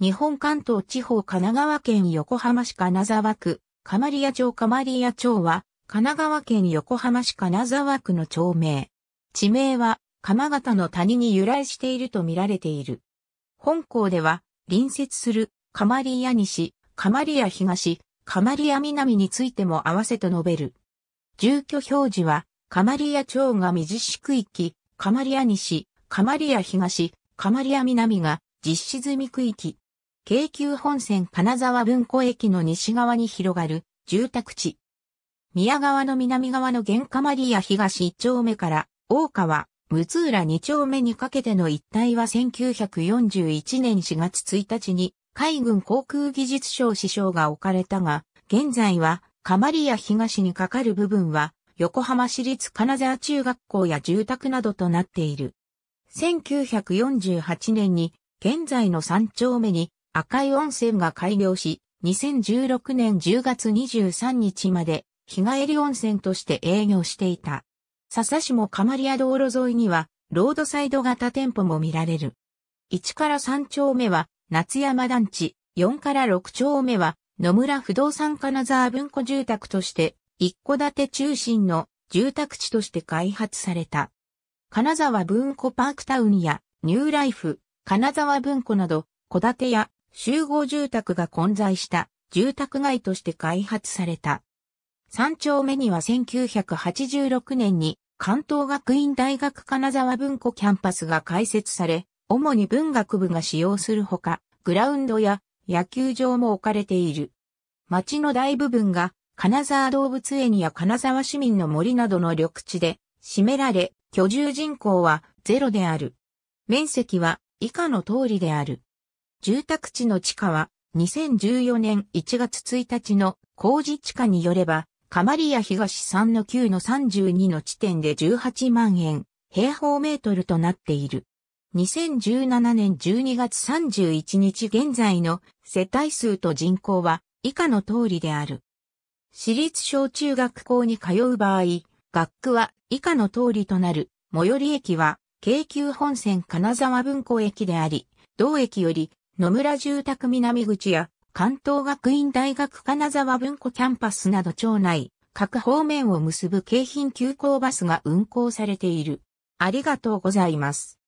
日本関東地方神奈川県横浜市金沢区、リ屋町リ屋町は、神奈川県横浜市金沢区の町名。地名は、鎌形の谷に由来していると見られている。本校では、隣接する、リ屋西、リ屋東、リ屋南についても合わせと述べる。住居表示は、リ屋町が実市区域、リ屋西、リ屋東、リ屋南が実施済み区域。京急本線金沢文庫駅の西側に広がる住宅地。宮川の南側の玄華マリア東1丁目から大川、六浦2丁目にかけての一帯は1941年4月1日に海軍航空技術省師匠が置かれたが、現在はカマリア東にかかる部分は横浜市立金沢中学校や住宅などとなっている。1948年に現在の3丁目に赤い温泉が開業し、2016年10月23日まで日帰り温泉として営業していた。笹市もカマリア道路沿いには、ロードサイド型店舗も見られる。1から3丁目は、夏山団地、4から6丁目は、野村不動産金沢文庫住宅として、一戸建て中心の住宅地として開発された。金沢文庫パークタウンや、ニューライフ、金沢文庫など、戸建てや集合住宅が混在した住宅街として開発された。三丁目には1986年に関東学院大学金沢文庫キャンパスが開設され、主に文学部が使用するほか、グラウンドや野球場も置かれている。町の大部分が金沢動物園や金沢市民の森などの緑地で占められ、居住人口はゼロである。面積は以下の通りである。住宅地の地価は2014年1月1日の工事地価によれば、カマリア東3の9の32の地点で18万円、平方メートルとなっている。2017年12月31日現在の世帯数と人口は以下の通りである。私立小中学校に通う場合、学区は以下の通りとなる。最寄り駅は京急本線金沢文庫駅であり、同駅より野村住宅南口や関東学院大学金沢文庫キャンパスなど町内、各方面を結ぶ京浜急行バスが運行されている。ありがとうございます。